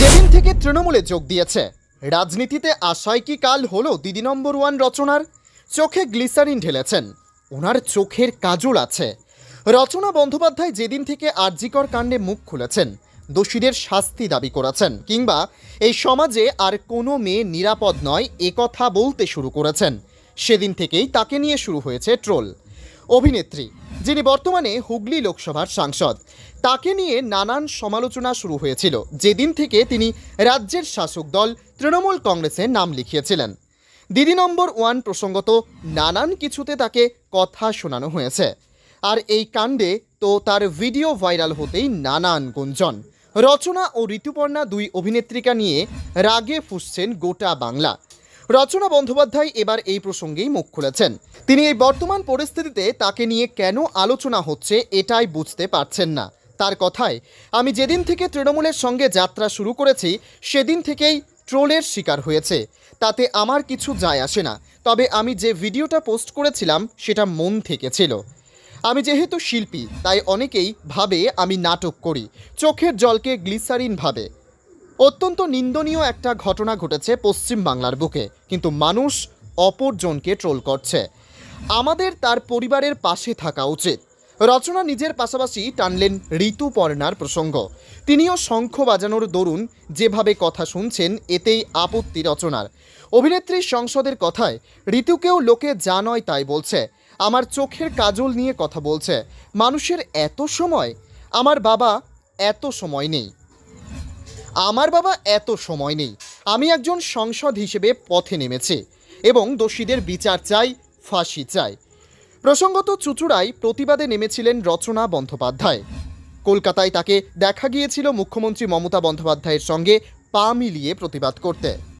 যেদিন থেকে তৃণমূলে যোগ দিয়েছে রাজনীতিতে আশায় কি কাল হলো দিদি নম্বর ওয়ান রচনার চোখে গ্লিসারিন ঢেলেছেন ওনার চোখের কাজল আছে রচনা বন্দ্যোপাধ্যায় যেদিন থেকে আর্যিকর কাণ্ডে মুখ খুলেছেন দোষীদের শাস্তি দাবি করেছেন কিংবা এই সমাজে আর কোনো মেয়ে নিরাপদ নয় এ কথা বলতে শুরু করেছেন সেদিন থেকেই তাকে নিয়ে শুরু হয়েছে ট্রোল অভিনেত্রী যিনি বর্তমানে হুগলি লোকসভার সাংসদ তাকে নিয়ে নানান সমালোচনা শুরু হয়েছিল যেদিন থেকে তিনি রাজ্যের শাসক দল তৃণমূল কংগ্রেসে নাম লিখিয়েছিলেন দিদি নম্বর ওয়ান প্রসঙ্গত নানান কিছুতে তাকে কথা শোনানো হয়েছে আর এই কাণ্ডে তো তার ভিডিও ভাইরাল হতেই নানান গুঞ্জন রচনা ও ঋতুপর্ণা দুই অভিনেত্রীকা নিয়ে রাগে ফুসছেন গোটা বাংলা রচনা বন্দ্যোপাধ্যায় এবার এই প্রসঙ্গেই মুখ খুলেছেন তিনি এই বর্তমান পরিস্থিতিতে তাকে নিয়ে কেন আলোচনা হচ্ছে এটাই বুঝতে পারছেন না তার কথায় আমি যেদিন থেকে তৃণমূলের সঙ্গে যাত্রা শুরু করেছি সেদিন থেকেই ট্রোলের শিকার হয়েছে তাতে আমার কিছু যায় আসে না তবে আমি যে ভিডিওটা পোস্ট করেছিলাম সেটা মন থেকে ছিল আমি যেহেতু শিল্পী তাই অনেকেই ভাবে আমি নাটক করি চোখের জলকে গ্লিসারিন ভাবে অত্যন্ত নিন্দনীয় একটা ঘটনা ঘটেছে পশ্চিম বাংলার বুকে কিন্তু মানুষ অপরজনকে ট্রোল করছে আমাদের তার পরিবারের পাশে থাকা উচিত রচনা নিজের পাশাপাশি টানলেন ঋতুপর্ণার প্রসঙ্গ তিনিও শঙ্খ বাজানোর দরুন যেভাবে কথা শুনছেন এতেই আপত্তি রচনার অভিনেত্রী সংসদের কথায় ঋতুকেও লোকে যা নয় তাই বলছে আমার চোখের কাজল নিয়ে কথা বলছে মানুষের এত সময় আমার বাবা এত সময় নেই আমার বাবা এত সময় নেই আমি একজন সংসদ হিসেবে পথে নেমেছে এবং দোষীদের বিচার চাই ফাঁসি চাই প্রসঙ্গত চুচুড়াই প্রতিবাদে নেমেছিলেন রচনা বন্দ্যোপাধ্যায় কলকাতায় তাকে দেখা গিয়েছিল মুখ্যমন্ত্রী মমতা বন্দ্যোপাধ্যায়ের সঙ্গে পা মিলিয়ে প্রতিবাদ করতে